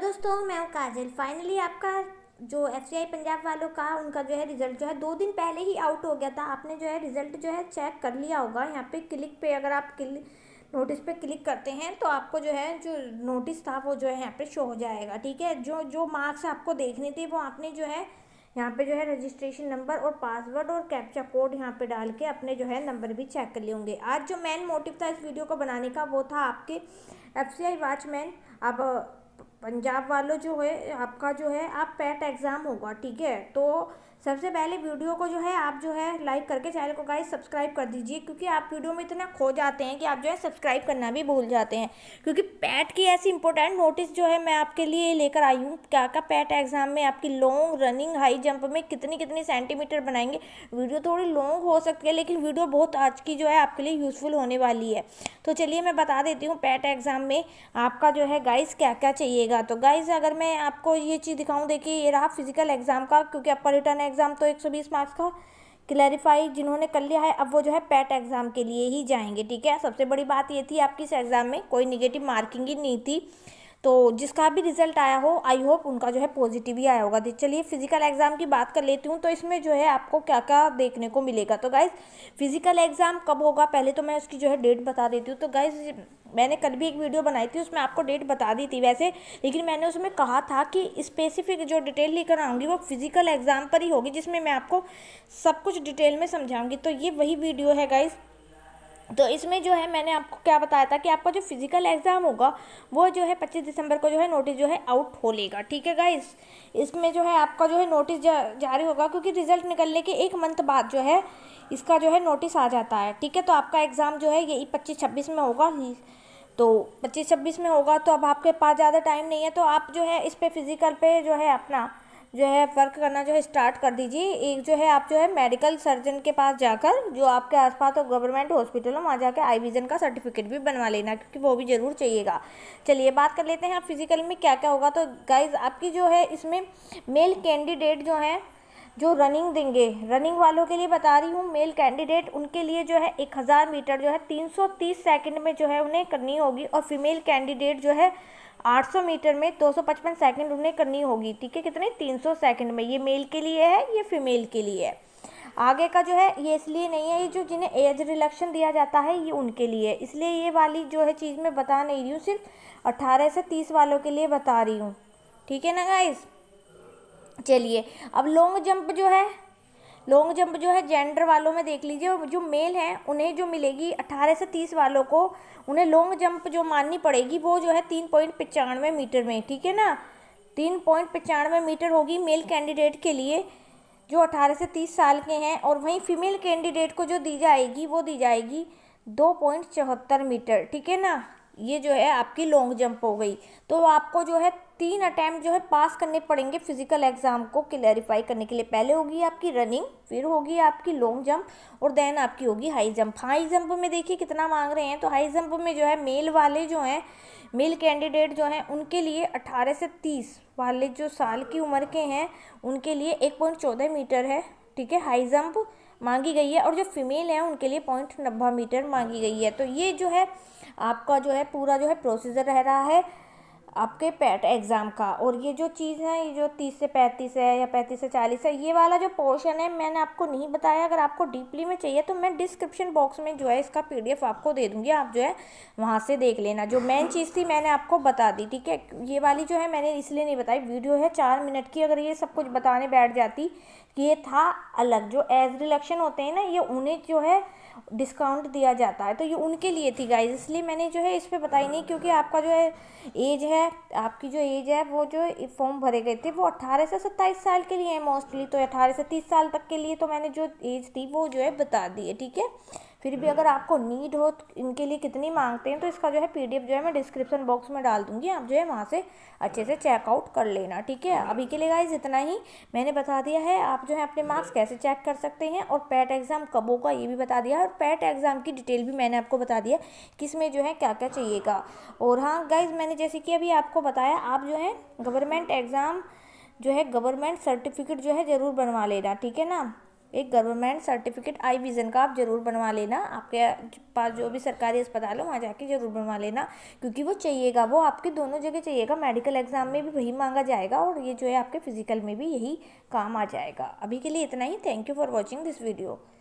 दोस्तों मैं हूँ काजल फाइनली आपका जो एफ पंजाब वालों का उनका जो है रिज़ल्ट जो है दो दिन पहले ही आउट हो गया था आपने जो है रिज़ल्ट जो है चेक कर लिया होगा यहाँ पे क्लिक पे अगर आप क्लिक नोटिस पे क्लिक करते हैं तो आपको जो है जो नोटिस था वो जो है यहाँ पे शो हो जाएगा ठीक है जो जो मार्क्स आपको देखने थे वो आपने जो है यहाँ पे जो है रजिस्ट्रेशन नंबर और पासवर्ड और कैप्चा कोड यहाँ पे डाल के अपने जो है नंबर भी चेक कर लिए होंगे आज जो मेन मोटिव था इस वीडियो को बनाने का वो था आपके एफ सी आई वॉचमैन अब पंजाब वालों जो है आपका जो है आप पैट एग्ज़ाम होगा ठीक है तो सबसे पहले वीडियो को जो है आप जो है लाइक करके चैनल को गाइस सब्सक्राइब कर दीजिए क्योंकि आप वीडियो में इतना खो जाते हैं कि आप जो है सब्सक्राइब करना भी भूल जाते हैं क्योंकि पैट की ऐसी इंपॉर्टेंट नोटिस जो है मैं आपके लिए लेकर आई हूँ क्या का पैट एग्ज़ाम में आपकी लॉन्ग रनिंग हाई जंप में कितनी कितनी सेंटीमीटर बनाएंगे वीडियो थोड़ी लॉन्ग हो सकती है लेकिन वीडियो बहुत आज की जो है आपके लिए यूज़फुल होने वाली है तो चलिए मैं बता देती हूँ पैट एग्ज़ाम में आपका जो है गाइस क्या क्या चाहिएगा करिएगा तो गाइज अगर मैं आपको ये चीज़ दिखाऊँ देखिए ये रहा फिजिकल एग्ज़ाम का क्योंकि आपका रिटर्न एग्ज़ाम तो 120 मार्क्स का क्लैरिफाई जिन्होंने कर लिया है अब वो जो है पैट एग्ज़ाम के लिए ही जाएंगे ठीक है सबसे बड़ी बात ये थी आपकी इस एग्ज़ाम में कोई निगेटिव मार्किंग ही नहीं थी तो जिसका भी रिजल्ट आया हो आई होप उनका जो है पॉजिटिव ही आया होगा तो चलिए फिजिकल एग्ज़ाम की बात कर लेती हूँ तो इसमें जो है आपको क्या क्या देखने को मिलेगा तो गाइज़ फिजिकल एग्ज़ाम कब होगा पहले तो मैं उसकी जो है डेट बता देती हूँ तो गाइज़ मैंने कल भी एक वीडियो बनाई थी उसमें आपको डेट बता दी थी वैसे लेकिन मैंने उसमें कहा था कि स्पेसिफिक जो डिटेल लेकर आऊँगी वो फिजिकल एग्ज़ाम पर ही होगी जिसमें मैं आपको सब कुछ डिटेल में समझाऊँगी तो ये वही वीडियो है गाइज़ तो इसमें जो है मैंने आपको क्या बताया था कि आपका जो फिजिकल एग्ज़ाम होगा वो जो है 25 दिसंबर को जो है नोटिस जो है आउट हो लेगा ठीक है गाइस इसमें जो है आपका जो है नोटिस जा, जारी होगा क्योंकि रिजल्ट निकलने के एक मंथ बाद जो है इसका जो है नोटिस आ जाता है ठीक है तो आपका एग्ज़ाम जो है यही पच्चीस छब्बीस में होगा ही तो पच्चीस छब्बीस में होगा तो अब आपके पास ज़्यादा टाइम नहीं है तो आप जो है इस पर फिज़िकल पे जो है अपना जो है वर्क करना जो है स्टार्ट कर दीजिए एक जो है आप जो है मेडिकल सर्जन के पास जाकर जो आपके आसपास हो गवर्नमेंट हॉस्पिटल हो वहाँ जाकर आई विज़न का सर्टिफिकेट भी बनवा लेना क्योंकि वो भी ज़रूर चाहिएगा चलिए बात कर लेते हैं आप फिजिकल में क्या क्या होगा तो गाइज आपकी जो है इसमें मेल कैंडिडेट जो हैं जो रनिंग देंगे रनिंग वालों के लिए बता रही हूँ मेल कैंडिडेट उनके लिए जो है एक हज़ार मीटर जो है तीन सौ तीस सेकेंड में जो है उन्हें करनी होगी और फीमेल कैंडिडेट जो है आठ सौ मीटर में दो सौ पचपन सेकेंड उन्हें करनी होगी ठीक है कितने तीन सौ सेकेंड में ये मेल के लिए है ये फीमेल के लिए है आगे का जो है ये इसलिए नहीं है ये जो जिन्हें एज रिलेक्शन दिया जाता है ये उनके लिए है इसलिए ये वाली जो है चीज़ मैं बता नहीं रही हूँ सिर्फ अट्ठारह से तीस वालों के लिए बता रही हूँ ठीक है ना गाइज़ चलिए अब लॉन्ग जंप जो है लॉन्ग जंप जो है जेंडर वालों में देख लीजिए जो मेल हैं उन्हें जो मिलेगी अट्ठारह से तीस वालों को उन्हें लॉन्ग जंप जो माननी पड़ेगी वो जो है तीन पॉइंट पचानवे मीटर में ठीक है ना तीन पॉइंट पचानवे मीटर होगी मेल कैंडिडेट के लिए जो अट्ठारह से तीस साल के हैं और वहीं फीमेल कैंडिडेट को जो दी जाएगी वो दी जाएगी दो पॉइंट चौहत्तर मीटर ठीक है ना ये जो है आपकी लॉन्ग जंप हो गई तो आपको जो है तीन अटैम्प्ट जो है पास करने पड़ेंगे फिजिकल एग्ज़ाम को क्लैरिफाई करने के लिए पहले होगी आपकी रनिंग फिर होगी आपकी लॉन्ग जंप और देन आपकी होगी हाई जंप हाई जंप में देखिए कितना मांग रहे हैं तो हाई जंप में जो है मेल वाले जो हैं मेल कैंडिडेट जो हैं उनके लिए अट्ठारह से तीस वाले जो साल की उम्र के हैं उनके लिए एक पॉइंट चौदह मीटर है ठीक है हाई जंप मांगी गई है और जो फीमेल हैं उनके लिए पॉइंट नब्बा मीटर मांगी गई है तो ये जो है आपका जो है पूरा जो है प्रोसीजर रह रहा है आपके पैट एग्ज़ाम e का और ये जो चीज़ है ये जो तीस से पैंतीस है या पैंतीस से चालीस है ये वाला जो पोर्शन है मैंने आपको नहीं बताया अगर आपको डीपली में चाहिए तो मैं डिस्क्रिप्शन बॉक्स में जो है इसका पीडीएफ आपको दे दूँगी आप जो है वहाँ से देख लेना जो मेन चीज़ थी मैंने आपको बता दी ठीक है ये वाली जो है मैंने इसलिए नहीं बताई वीडियो है चार मिनट की अगर ये सब कुछ बताने बैठ जाती ये था अलग जो एज रिलेक्शन होते हैं ना ये उन्हें जो है डिस्काउंट दिया जाता है तो ये उनके लिए थी गाइज इसलिए मैंने जो है इस पर बताई नहीं क्योंकि आपका जो है एज है है आपकी जो एज है वो जो फॉर्म भरे गए थे वो अट्ठारह से सत्ताईस साल के लिए है मोस्टली तो अट्ठारह से तीस साल तक के लिए तो मैंने जो एज थी वो जो है बता दी है ठीक है फिर भी अगर आपको नीड हो तो इनके लिए कितनी मांगते हैं तो इसका जो है पीडीएफ जो है मैं डिस्क्रिप्शन बॉक्स में डाल दूँगी आप जो है वहाँ से अच्छे से चेकआउट कर लेना ठीक है अभी के लिए गाइज इतना ही मैंने बता दिया है आप जो है अपने मार्क्स कैसे चेक कर सकते हैं और पैट एग्ज़ाम कब होगा ये भी बता दिया है और पैट एग्ज़ाम की डिटेल भी मैंने आपको बता दिया इसमें जो है क्या क्या चाहिएगा और हाँ गाइज़ मैंने जैसे कि अभी आपको बताया आप जो है गवर्नमेंट एग्ज़ाम जो है गवर्नमेंट सर्टिफिकेट जो है ज़रूर बनवा लेना ठीक है ना एक गवर्नमेंट सर्टिफिकेट आई विज़न का आप ज़रूर बनवा लेना आपके पास जो भी सरकारी अस्पताल है वहाँ जाके ज़रूर बनवा लेना क्योंकि वो चाहिएगा वो आपके दोनों जगह चाहिएगा मेडिकल एग्ज़ाम में भी वही मांगा जाएगा और ये जो है आपके फिजिकल में भी यही काम आ जाएगा अभी के लिए इतना ही thank you for watching this video